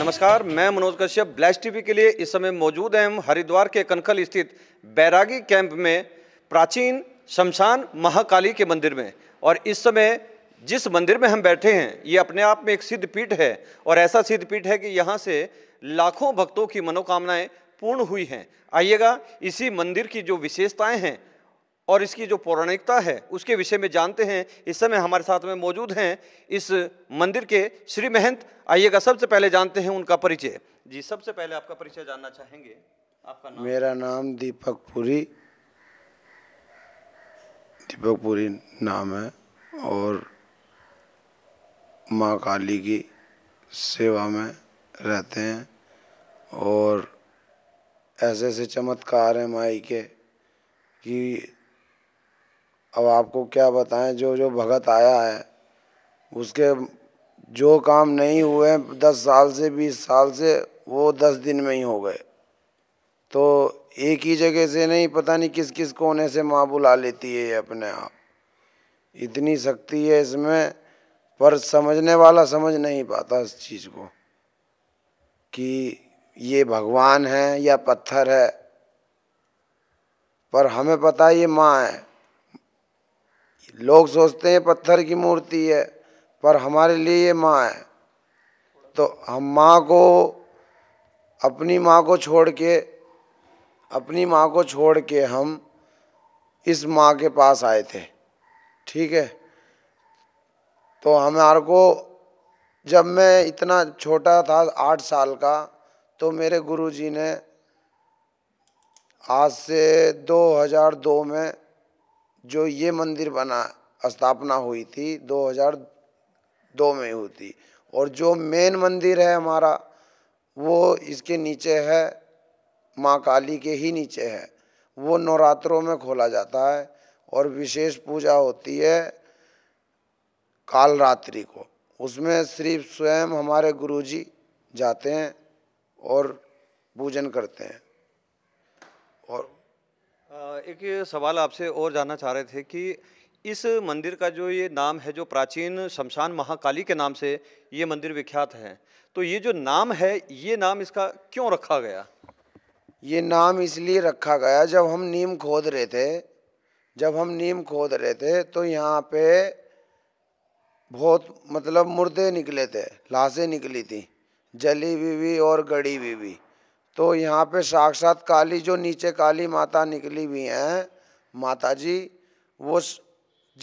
नमस्कार मैं मनोज कश्यप ब्लैश टीवी के लिए इस समय मौजूद हैं हम हरिद्वार के कनखल स्थित बैरागी कैंप में प्राचीन शमशान महाकाली के मंदिर में और इस समय जिस मंदिर में हम बैठे हैं ये अपने आप में एक सिद्धपीठ है और ऐसा सिद्धपीठ है कि यहाँ से लाखों भक्तों की मनोकामनाएं पूर्ण हुई हैं आइएगा इसी मंदिर की जो विशेषताएं हैं और इसकी जो पौराणिकता है उसके विषय में जानते हैं इस समय हमारे साथ में मौजूद हैं इस मंदिर के श्री महंत आइएगा सबसे पहले जानते हैं उनका परिचय जी सबसे पहले आपका परिचय जानना चाहेंगे आपका नाम मेरा नाम दीपक पुरी दीपक पुरी नाम है और माँ काली की सेवा में रहते हैं और ऐसे ऐसे चमत्कार हैं माई के कि अब आपको क्या बताएं जो जो भगत आया है उसके जो काम नहीं हुए दस साल से बीस साल से वो दस दिन में ही हो गए तो एक ही जगह से नहीं पता नहीं किस किस कोने से माँ बुला लेती है ये अपने आप इतनी शक्ति है इसमें पर समझने वाला समझ नहीं पाता इस चीज़ को कि ये भगवान है या पत्थर है पर हमें पता ये माँ है लोग सोचते हैं पत्थर की मूर्ति है पर हमारे लिए ये माँ है तो हम माँ को अपनी माँ को छोड़ के अपनी माँ को छोड़ के हम इस माँ के पास आए थे ठीक है तो हमारे को जब मैं इतना छोटा था आठ साल का तो मेरे गुरुजी ने आज से 2002 में जो ये मंदिर बना स्थापना हुई थी 2002 में हुई थी और जो मेन मंदिर है हमारा वो इसके नीचे है माँ काली के ही नीचे है वो नवरात्रों में खोला जाता है और विशेष पूजा होती है काल रात्रि को उसमें श्री स्वयं हमारे गुरुजी जाते हैं और पूजन करते हैं एक सवाल आपसे और जानना चाह रहे थे कि इस मंदिर का जो ये नाम है जो प्राचीन शमशान महाकाली के नाम से ये मंदिर विख्यात है तो ये जो नाम है ये नाम इसका क्यों रखा गया ये नाम इसलिए रखा गया जब हम नीम खोद रहे थे जब हम नीम खोद रहे थे तो यहाँ पे बहुत मतलब मुर्दे निकले थे लाशें निकली थी जली भी और गड़ी भी तो यहाँ पे साक्षात काली जो नीचे काली माता निकली हुई हैं माता जी वो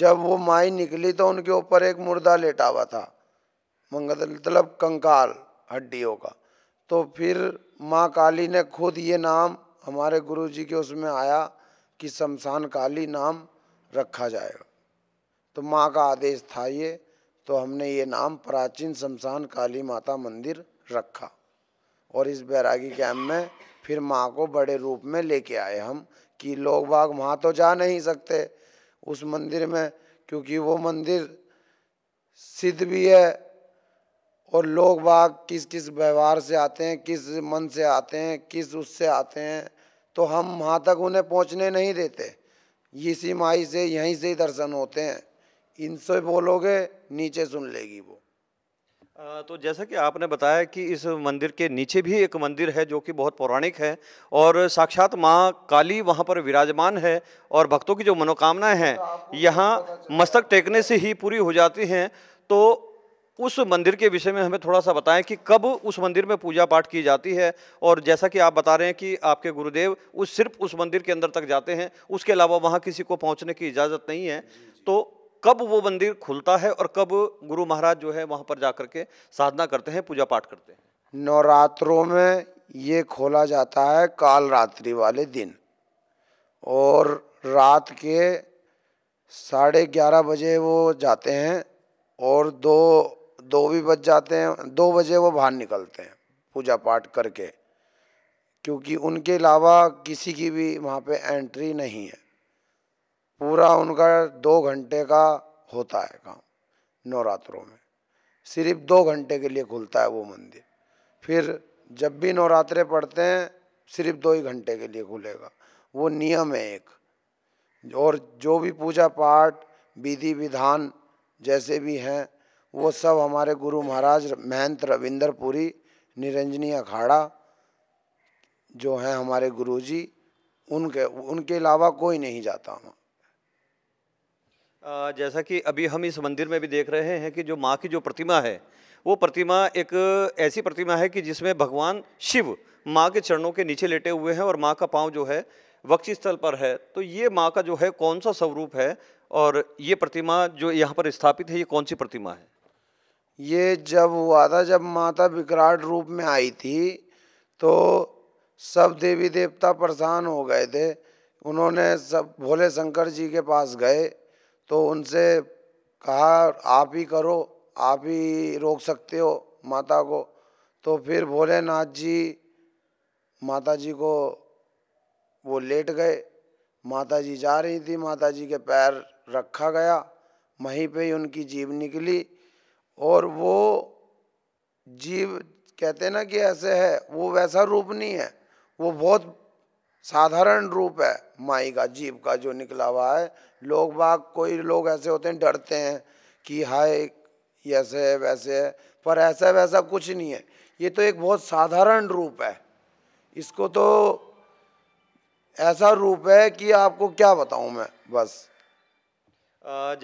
जब वो माई निकली तो उनके ऊपर एक मुर्दा लेटा हुआ था मंगल मतलब कंकाल हड्डियों का तो फिर माँ काली ने खुद ये नाम हमारे गुरु जी के उसमें आया कि शमशान काली नाम रखा जाएगा तो माँ का आदेश था ये तो हमने ये नाम प्राचीन शमशान काली माता मंदिर रखा और इस बैरागी कैम्प में फिर माँ को बड़े रूप में लेके आए हम कि लोग बाग वहाँ तो जा नहीं सकते उस मंदिर में क्योंकि वो मंदिर सिद्ध भी है और लोग बाग किस किस व्यवहार से आते हैं किस मन से आते हैं किस उससे आते हैं तो हम वहाँ तक उन्हें पहुँचने नहीं देते इसी माई से यहीं से ही दर्शन होते हैं इनसे बोलोगे नीचे सुन लेगी वो तो जैसा कि आपने बताया कि इस मंदिर के नीचे भी एक मंदिर है जो कि बहुत पौराणिक है और साक्षात माँ काली वहाँ पर विराजमान है और भक्तों की जो मनोकामनाएं हैं तो यहाँ मस्तक टेकने से ही पूरी हो जाती हैं तो उस मंदिर के विषय में हमें थोड़ा सा बताएं कि कब उस मंदिर में पूजा पाठ की जाती है और जैसा कि आप बता रहे हैं कि आपके गुरुदेव उस सिर्फ उस मंदिर के अंदर तक जाते हैं उसके अलावा वहाँ किसी को पहुँचने की इजाज़त नहीं है तो कब वो मंदिर खुलता है और कब गुरु महाराज जो है वहाँ पर जा के साधना करते हैं पूजा पाठ करते हैं नवरात्रों में ये खोला जाता है काल रात्रि वाले दिन और रात के साढ़े ग्यारह बजे वो जाते हैं और दो दो भी बज जाते हैं दो बजे वो बाहर निकलते हैं पूजा पाठ करके क्योंकि उनके अलावा किसी की भी वहाँ पे एंट्री नहीं है पूरा उनका दो घंटे का होता है काम नवरात्रों में सिर्फ दो घंटे के लिए खुलता है वो मंदिर फिर जब भी नवरात्रे पड़ते हैं सिर्फ दो ही घंटे के लिए खुलेगा वो नियम है एक और जो भी पूजा पाठ विधि विधान जैसे भी हैं वो सब हमारे गुरु महाराज महंत रविंद्रपुरी निरंजनी अखाड़ा जो हैं हमारे गुरुजी उनके उनके अलावा कोई नहीं जाता वहाँ जैसा कि अभी हम इस मंदिर में भी देख रहे हैं कि जो माँ की जो प्रतिमा है वो प्रतिमा एक ऐसी प्रतिमा है कि जिसमें भगवान शिव माँ के चरणों के नीचे लेटे हुए हैं और माँ का पाँव जो है वक्ष स्थल पर है तो ये माँ का जो है कौन सा स्वरूप है और ये प्रतिमा जो यहाँ पर स्थापित है ये कौन सी प्रतिमा है ये जब हुआ था जब माता विकराट रूप में आई थी तो सब देवी देवता परेशान हो गए थे उन्होंने सब भोले शंकर जी के पास गए तो उनसे कहा आप ही करो आप ही रोक सकते हो माता को तो फिर भोलेनाथ जी माता जी को वो लेट गए माता जी जा रही थी माता जी के पैर रखा गया वहीं पे ही उनकी जीव निकली और वो जीव कहते ना कि ऐसे है वो वैसा रूप नहीं है वो बहुत साधारण रूप है माई का जीव का जो निकला हुआ है लोग बाग कोई लोग ऐसे होते हैं डरते हैं कि हाय ऐसे है वैसे है पर ऐसा वैसा कुछ नहीं है ये तो एक बहुत साधारण रूप है इसको तो ऐसा रूप है कि आपको क्या बताऊं मैं बस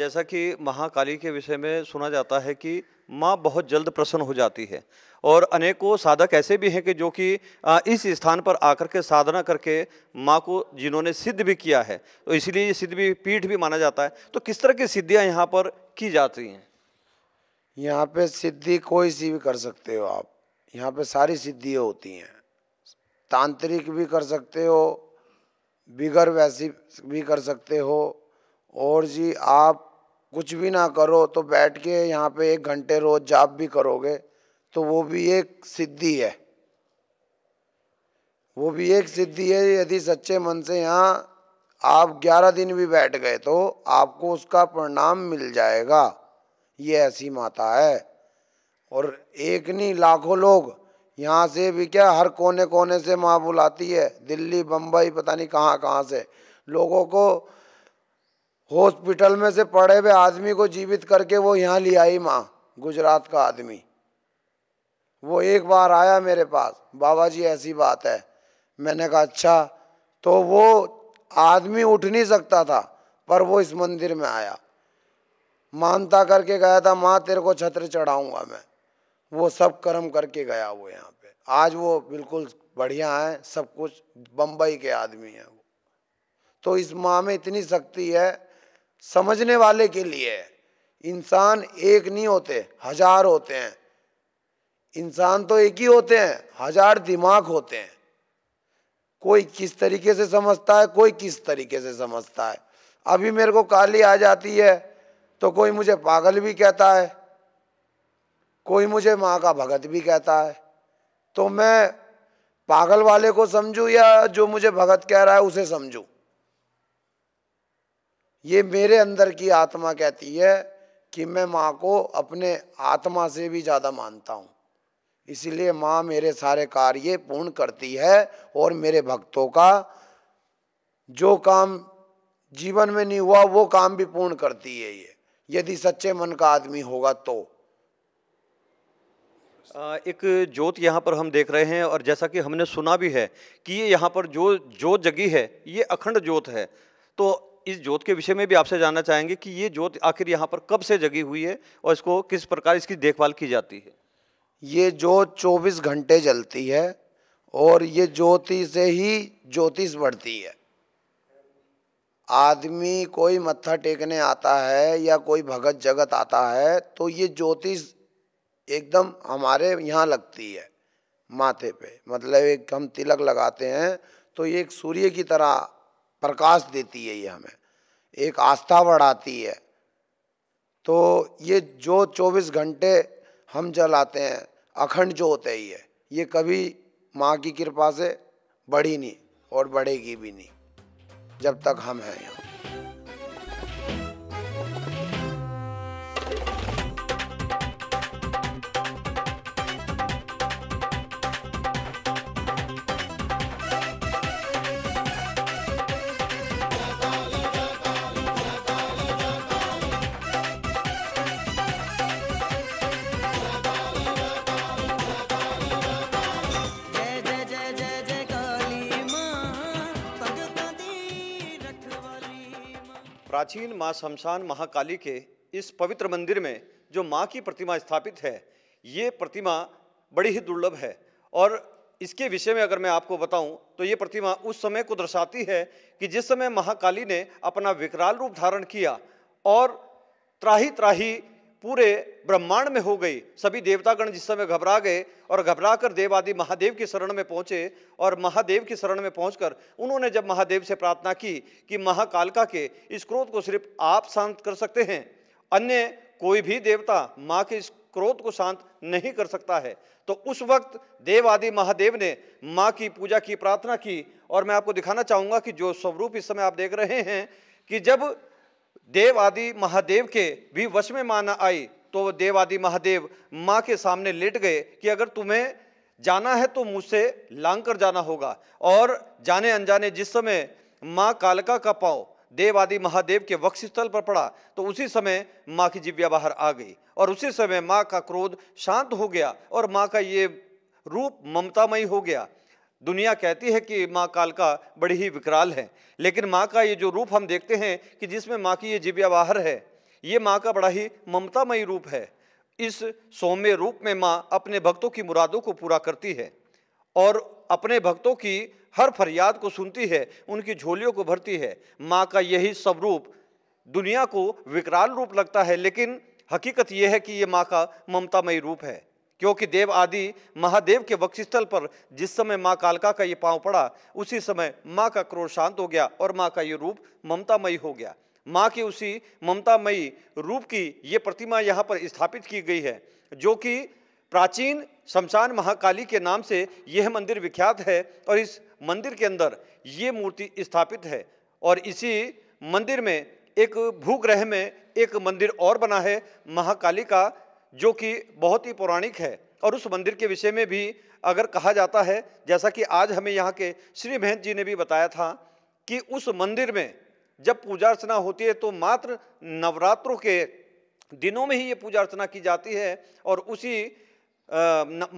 जैसा कि महाकाली के विषय में सुना जाता है कि माँ बहुत जल्द प्रसन्न हो जाती है और अनेकों साधक ऐसे भी हैं कि जो कि इस स्थान पर आकर के साधना करके माँ को जिन्होंने सिद्ध भी किया है तो इसलिए ये सिद्ध भी पीठ भी माना जाता है तो किस तरह की सिद्धियाँ यहाँ पर की जाती हैं यहाँ पे सिद्धि कोई सी भी कर सकते हो आप यहाँ पे सारी सिद्धियाँ होती हैं तांत्रिक भी कर सकते हो बिगर वैसी भी कर सकते हो और जी आप कुछ भी ना करो तो बैठ के यहाँ पे एक घंटे रोज जाप भी करोगे तो वो भी एक सिद्धि है वो भी एक सिद्धि है यदि सच्चे मन से यहाँ आप ग्यारह दिन भी बैठ गए तो आपको उसका परिणाम मिल जाएगा ये ऐसी माता है और एक नहीं लाखों लोग यहाँ से भी क्या हर कोने कोने से माँ बुलाती है दिल्ली बम्बई पता नहीं कहाँ कहाँ से लोगों को हॉस्पिटल में से पड़े हुए आदमी को जीवित करके वो यहाँ ले आई माँ गुजरात का आदमी वो एक बार आया मेरे पास बाबा जी ऐसी बात है मैंने कहा अच्छा तो वो आदमी उठ नहीं सकता था पर वो इस मंदिर में आया मानता करके गया था माँ तेरे को छत्र चढ़ाऊंगा मैं वो सब कर्म करके गया वो यहाँ पे आज वो बिल्कुल बढ़िया है सब कुछ बम्बई के आदमी हैं वो तो इस माँ में इतनी शक्ति है समझने वाले के लिए इंसान एक नहीं होते हजार होते हैं इंसान तो एक ही होते हैं हजार दिमाग होते हैं कोई किस तरीके से समझता है कोई किस तरीके से समझता है अभी मेरे को काली आ जाती है तो कोई मुझे पागल भी कहता है कोई मुझे माँ का भगत भी कहता है तो मैं पागल वाले को समझूँ या जो मुझे भगत कह रहा है उसे समझूँ ये मेरे अंदर की आत्मा कहती है कि मैं माँ को अपने आत्मा से भी ज़्यादा मानता हूँ इसलिए माँ मेरे सारे कार्य पूर्ण करती है और मेरे भक्तों का जो काम जीवन में नहीं हुआ वो काम भी पूर्ण करती है ये यदि सच्चे मन का आदमी होगा तो एक जोत यहाँ पर हम देख रहे हैं और जैसा कि हमने सुना भी है कि ये यहाँ पर जो जोत जगी है ये अखंड जोत है तो इस जोत के विषय में भी आपसे जानना चाहेंगे कि ये जोत आखिर यहाँ पर कब से जगी हुई है और इसको किस प्रकार इसकी देखभाल की जाती है ये जोत 24 घंटे जलती है और ये ज्योति से ही ज्योतिष बढ़ती है आदमी कोई मत्था टेकने आता है या कोई भगत जगत आता है तो ये ज्योतिष एकदम हमारे यहाँ लगती है माथे पे मतलब एक हम तिलक लगाते हैं तो ये एक सूर्य की तरह प्रकाश देती है ये हमें एक आस्था बढ़ाती है तो ये जो 24 घंटे हम जलाते हैं अखंड जो ही है ये ये कभी माँ की कृपा से बढ़ी नहीं और बढ़ेगी भी नहीं जब तक हम हैं यहाँ प्राचीन माँ शमशान महाकाली के इस पवित्र मंदिर में जो माँ की प्रतिमा स्थापित है ये प्रतिमा बड़ी ही दुर्लभ है और इसके विषय में अगर मैं आपको बताऊं तो ये प्रतिमा उस समय को दर्शाती है कि जिस समय महाकाली ने अपना विकराल रूप धारण किया और त्राही त्राही पूरे ब्रह्मांड में हो गई सभी देवतागण जिस समय घबरा गए और घबरा कर देव आदि महादेव की शरण में पहुंचे और महादेव की शरण में पहुंचकर उन्होंने जब महादेव से प्रार्थना की कि महाकालका के इस क्रोध को सिर्फ आप शांत कर सकते हैं अन्य कोई भी देवता माँ के इस क्रोध को शांत नहीं कर सकता है तो उस वक्त देव आदि महादेव ने माँ की पूजा की प्रार्थना की और मैं आपको दिखाना चाहूँगा कि जो स्वरूप इस समय आप देख रहे हैं कि जब देव आदि महादेव के भी वश में माना आई तो वह देव आदि महादेव माँ के सामने लेट गए कि अगर तुम्हें जाना है तो मुझसे लांग कर जाना होगा और जाने अनजाने जिस समय माँ कालका का पाँव देव आदि महादेव के वक्षस्थल पर पड़ा तो उसी समय माँ की जिव्या बाहर आ गई और उसी समय माँ का क्रोध शांत हो गया और माँ का ये रूप ममतामयी हो गया दुनिया कहती है कि माँ कालका बड़ी ही विकराल है लेकिन माँ का ये जो रूप हम देखते हैं कि जिसमें माँ की ये बाहर है ये माँ का बड़ा ही ममतामयी रूप है इस सौम्य रूप में माँ अपने भक्तों की मुरादों को पूरा करती है और अपने भक्तों की हर फरियाद को सुनती है उनकी झोलियों को भरती है माँ का यही स्वरूप दुनिया को विकराल रूप लगता है लेकिन हकीकत यह है कि ये माँ का ममतामयी रूप है क्योंकि देव आदि महादेव के वक्षस्थल पर जिस समय माँ कालका का ये पांव पड़ा उसी समय माँ का क्रोध शांत हो गया और माँ का ये रूप ममतामयी हो गया माँ की उसी ममतामयी रूप की ये प्रतिमा यहाँ पर स्थापित की गई है जो कि प्राचीन शमशान महाकाली के नाम से यह मंदिर विख्यात है और इस मंदिर के अंदर ये मूर्ति स्थापित है और इसी मंदिर में एक भूग्रह में एक मंदिर और बना है महाकाली का जो कि बहुत ही पौराणिक है और उस मंदिर के विषय में भी अगर कहा जाता है जैसा कि आज हमें यहाँ के श्री महंत जी ने भी बताया था कि उस मंदिर में जब पूजा अर्चना होती है तो मात्र नवरात्रों के दिनों में ही ये पूजा अर्चना की जाती है और उसी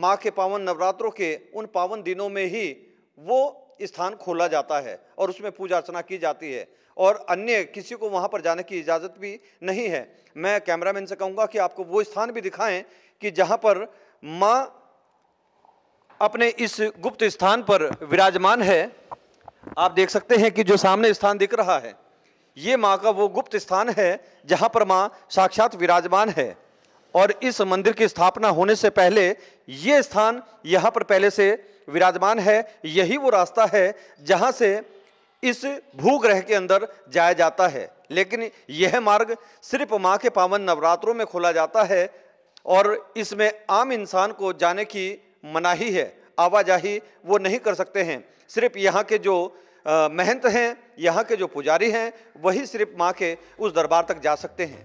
माँ के पावन नवरात्रों के उन पावन दिनों में ही वो स्थान खोला जाता है और उसमें पूजा अर्चना की जाती है और अन्य किसी को वहाँ पर जाने की इजाज़त भी नहीं है मैं कैमरामैन से कहूँगा कि आपको वो स्थान भी दिखाएं कि जहाँ पर माँ अपने इस गुप्त स्थान पर विराजमान है आप देख सकते हैं कि जो सामने स्थान दिख रहा है ये माँ का वो गुप्त स्थान है जहाँ पर माँ साक्षात विराजमान है और इस मंदिर की स्थापना होने से पहले ये स्थान यहाँ पर पहले से विराजमान है यही वो रास्ता है जहाँ से इस भूग्रह के अंदर जाया जाता है लेकिन यह मार्ग सिर्फ माँ के पावन नवरात्रों में खोला जाता है और इसमें आम इंसान को जाने की मनाही है आवाजाही वो नहीं कर सकते हैं सिर्फ यहाँ के जो महंत हैं यहाँ के जो पुजारी हैं वही सिर्फ माँ के उस दरबार तक जा सकते हैं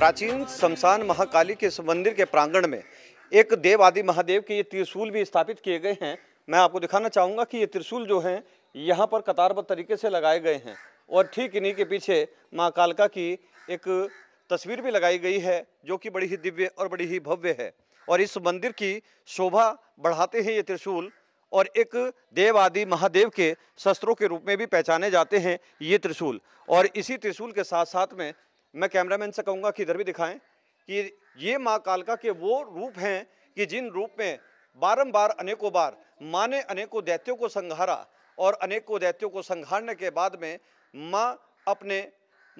प्राचीन शमशान महाकाली के मंदिर के प्रांगण में एक देव आदि महादेव के ये त्रिशूल भी स्थापित किए गए हैं मैं आपको दिखाना चाहूँगा कि ये त्रिशूल जो हैं यहाँ पर कतारबद्ध तरीके से लगाए गए हैं और ठीक इन्हीं के पीछे माँ कालका की एक तस्वीर भी लगाई गई है जो कि बड़ी ही दिव्य और बड़ी ही भव्य है और इस मंदिर की शोभा बढ़ाते हैं ये त्रिशूल और एक देव आदि महादेव के शस्त्रों के रूप में भी पहचाने जाते हैं ये त्रिशूल और इसी त्रिशूल के साथ साथ में मैं कैमरामैन से कहूँगा कि इधर भी दिखाएं कि ये माँ कालका के वो रूप हैं कि जिन रूप में बारंबार अनेकों बार माँ ने अनेकों दैत्यों को संघारा और अनेकों दैत्यों को संघारने के बाद में माँ अपने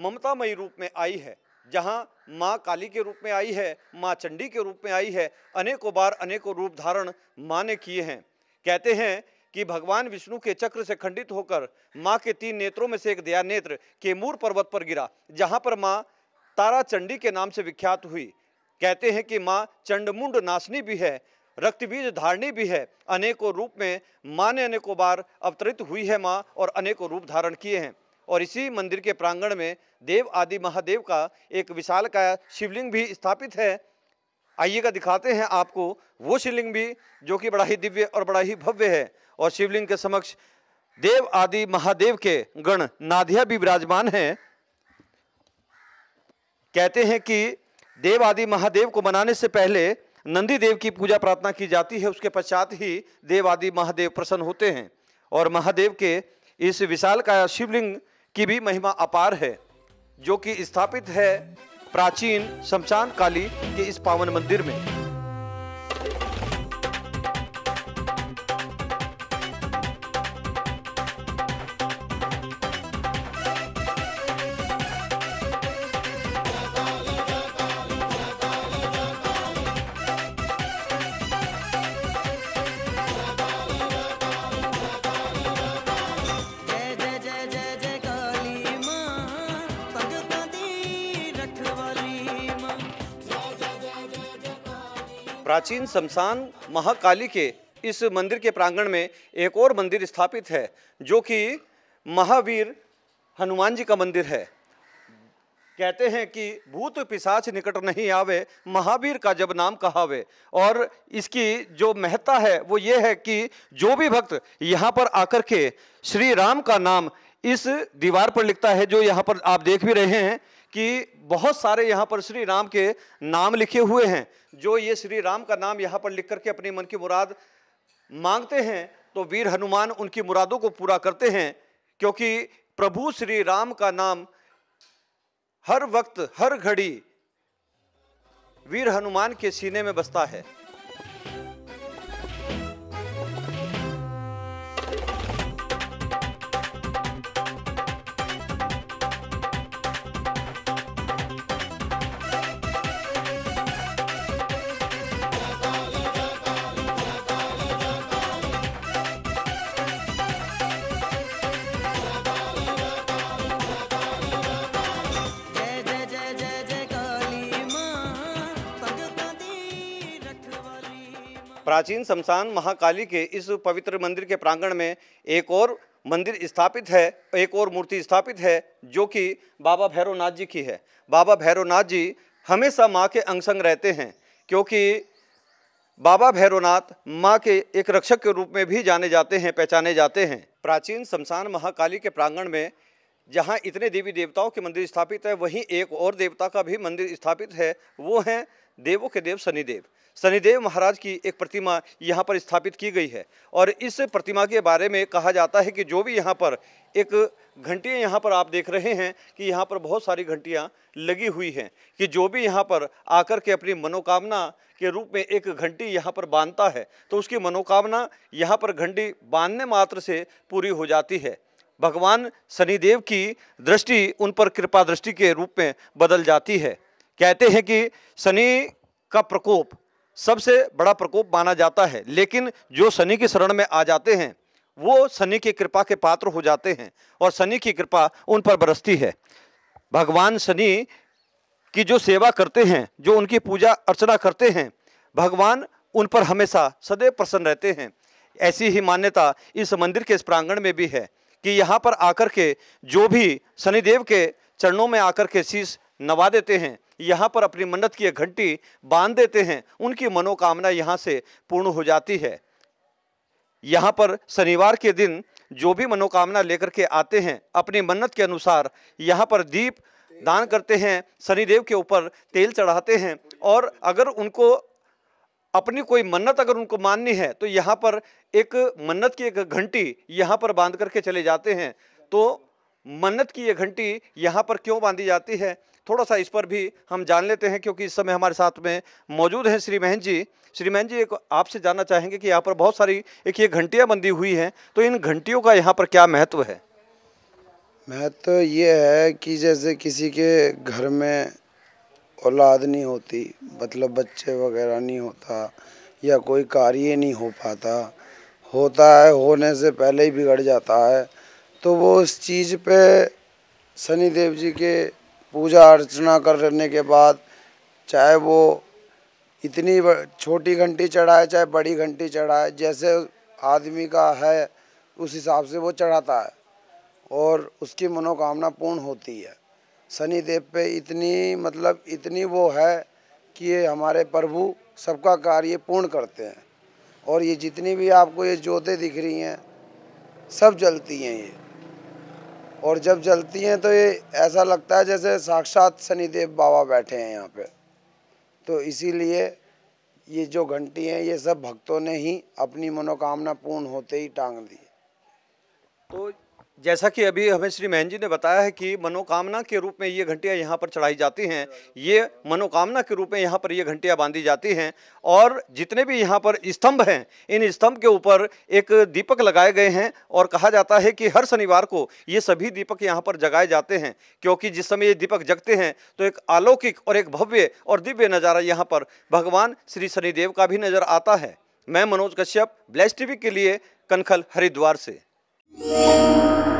ममतामयी रूप में आई है जहाँ माँ काली के रूप में आई है माँ चंडी के रूप में आई है अनेकों बार अनेकों रूप धारण माँ ने किए हैं कहते हैं कि भगवान विष्णु के चक्र से खंडित होकर माँ के तीन नेत्रों में से एक दया नेत्र केमूर पर्वत पर गिरा जहाँ पर माँ तारा चंडी के नाम से विख्यात हुई कहते हैं कि माँ चंडमुंड नाशनी भी है रक्तबीज धारणी भी है अनेकों रूप में माँ ने अनेकों बार अवतरित हुई है माँ और अनेकों रूप धारण किए हैं और इसी मंदिर के प्रांगण में देव आदि महादेव का एक विशाल का शिवलिंग भी स्थापित है आइएगा दिखाते हैं आपको वो शिवलिंग भी जो कि बड़ा ही दिव्य और बड़ा ही भव्य है और शिवलिंग के समक्ष देव आदि महादेव के गण नाधिया भी विराजमान हैं कहते हैं कि देव आदि महादेव को मनाने से पहले नंदी देव की पूजा प्रार्थना की जाती है उसके पश्चात ही देव आदि महादेव प्रसन्न होते हैं और महादेव के इस विशाल का शिवलिंग की भी महिमा अपार है जो कि स्थापित है प्राचीन शमशान काली के इस पावन मंदिर में प्राचीन शमशान महाकाली के इस मंदिर के प्रांगण में एक और मंदिर स्थापित है जो कि महावीर हनुमान जी का मंदिर है कहते हैं कि भूत पिशाच निकट नहीं आवे महावीर का जब नाम कहावे और इसकी जो महत्ता है वो ये है कि जो भी भक्त यहाँ पर आकर के श्री राम का नाम इस दीवार पर लिखता है जो यहाँ पर आप देख भी रहे हैं कि बहुत सारे यहाँ पर श्री राम के नाम लिखे हुए हैं जो ये श्री राम का नाम यहाँ पर लिख करके अपने मन की मुराद मांगते हैं तो वीर हनुमान उनकी मुरादों को पूरा करते हैं क्योंकि प्रभु श्री राम का नाम हर वक्त हर घड़ी वीर हनुमान के सीने में बसता है प्राचीन शमशान महाकाली के इस पवित्र मंदिर के प्रांगण में एक और मंदिर स्थापित है एक और मूर्ति स्थापित है जो कि बाबा भैरवनाथ जी की है बाबा भैरवनाथ जी हमेशा माँ के अंग संग रहते हैं क्योंकि बाबा भैरवनाथ माँ के एक रक्षक के रूप में भी जाने जाते हैं पहचाने जाते हैं प्राचीन शमशान महाकाली के प्रांगण में जहाँ इतने देवी देवताओं के मंदिर स्थापित है वहीं एक और देवता का भी मंदिर स्थापित है वो हैं देवों के देव शनिदेव शनिदेव महाराज की एक प्रतिमा यहाँ पर स्थापित की गई है और इस प्रतिमा के बारे में कहा जाता है कि जो भी यहाँ पर एक घंटियाँ यहाँ पर आप देख रहे हैं कि यहाँ पर बहुत सारी घंटियाँ लगी हुई हैं कि जो भी यहाँ पर आकर के अपनी मनोकामना के रूप में एक घंटी यहाँ पर बांधता है तो उसकी मनोकामना यहाँ पर घंटी बांधने मात्र से पूरी हो जाती है भगवान शनिदेव की दृष्टि उन पर कृपा दृष्टि के रूप में बदल जाती है कहते हैं कि शनि का प्रकोप सबसे बड़ा प्रकोप माना जाता है लेकिन जो शनि की शरण में आ जाते हैं वो शनि की कृपा के पात्र हो जाते हैं और शनि की कृपा उन पर बरसती है भगवान शनि की जो सेवा करते हैं जो उनकी पूजा अर्चना करते हैं भगवान उन पर हमेशा सदैव प्रसन्न रहते हैं ऐसी ही मान्यता इस मंदिर के इस प्रांगण में भी है कि यहाँ पर आकर के जो भी शनिदेव के चरणों में आकर के शीश नवा देते हैं यहाँ पर अपनी मन्नत की एक घंटी बांध देते हैं उनकी मनोकामना यहाँ से पूर्ण हो जाती है यहाँ पर शनिवार के दिन जो भी मनोकामना लेकर के आते हैं अपनी मन्नत के अनुसार यहाँ पर दीप दान करते हैं शनिदेव के ऊपर तेल चढ़ाते हैं और अगर उनको अपनी कोई मन्नत अगर उनको माननी है तो यहाँ पर एक मन्नत की एक घंटी यहाँ पर बांध करके चले जाते हैं तो मन्नत की ये घंटी यहाँ पर क्यों बांधी जाती है थोड़ा सा इस पर भी हम जान लेते हैं क्योंकि इस समय हमारे साथ में मौजूद हैं श्री महन जी श्री महन जी एक आपसे जानना चाहेंगे कि यहाँ पर बहुत सारी एक ये घंटियाँ बंदी हुई हैं तो इन घंटियों का यहाँ पर क्या महत्व है महत्व ये है कि जैसे किसी के घर में औलाद नहीं होती मतलब बच्चे वगैरह नहीं होता या कोई कार्य नहीं हो पाता होता है होने से पहले ही बिगड़ जाता है तो वो उस चीज़ पे सनी देव जी के पूजा अर्चना करने के बाद चाहे वो इतनी छोटी घंटी चढ़ाए चाहे बड़ी घंटी चढ़ाए जैसे आदमी का है उस हिसाब से वो चढ़ाता है और उसकी मनोकामना पूर्ण होती है शनि देव पे इतनी मतलब इतनी वो है कि ये हमारे प्रभु सबका कार्य पूर्ण करते हैं और ये जितनी भी आपको ये ज्योतें दिख रही हैं सब जलती हैं ये और जब जलती हैं तो ये ऐसा लगता है जैसे साक्षात शनिदेव बाबा बैठे हैं यहाँ पे तो इसीलिए ये जो घंटी हैं ये सब भक्तों ने ही अपनी मनोकामना पूर्ण होते ही टांग दी तो जैसा कि अभी हमें श्री महन जी ने बताया है कि मनोकामना के रूप में ये घंटियाँ यहाँ पर चढ़ाई जाती हैं ये मनोकामना के रूप में यहाँ पर ये घंटियाँ बांधी जाती हैं और जितने भी यहाँ पर स्तंभ हैं इन स्तंभ के ऊपर एक दीपक लगाए गए हैं और कहा जाता है कि हर शनिवार को ये सभी दीपक यहाँ पर जगाए जाते हैं क्योंकि जिस समय ये दीपक जगते हैं तो एक अलौकिक और एक भव्य और दिव्य नज़ारा यहाँ पर भगवान श्री शनिदेव का भी नज़र आता है मैं मनोज कश्यप ब्लैस टीवी के लिए कनखल हरिद्वार से Música